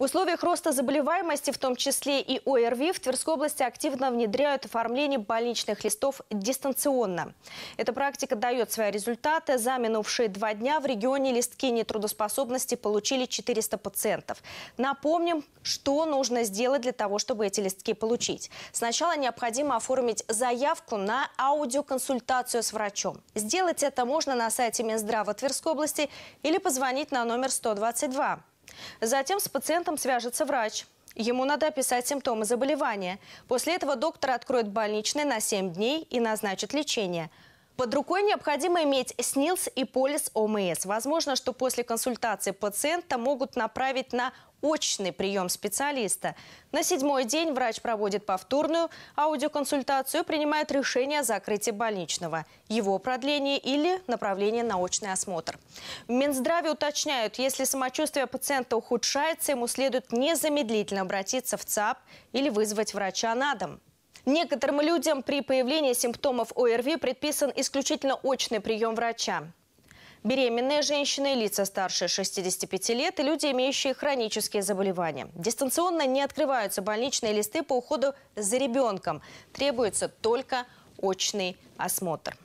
В условиях роста заболеваемости, в том числе и ОРВИ, в Тверской области активно внедряют оформление больничных листов дистанционно. Эта практика дает свои результаты. За минувшие два дня в регионе листки нетрудоспособности получили 400 пациентов. Напомним, что нужно сделать для того, чтобы эти листки получить. Сначала необходимо оформить заявку на аудиоконсультацию с врачом. Сделать это можно на сайте Минздрава Тверской области или позвонить на номер 122. Затем с пациентом свяжется врач. Ему надо описать симптомы заболевания. После этого доктор откроет больничный на 7 дней и назначит лечение. Под рукой необходимо иметь СНИЛС и полис ОМС. Возможно, что после консультации пациента могут направить на очный прием специалиста. На седьмой день врач проводит повторную аудиоконсультацию принимает решение о закрытии больничного, его продлении или направлении на очный осмотр. В Минздраве уточняют, если самочувствие пациента ухудшается, ему следует незамедлительно обратиться в ЦАП или вызвать врача на дом. Некоторым людям при появлении симптомов ОРВИ предписан исключительно очный прием врача. Беременные женщины, лица старше 65 лет и люди, имеющие хронические заболевания. Дистанционно не открываются больничные листы по уходу за ребенком. Требуется только очный осмотр.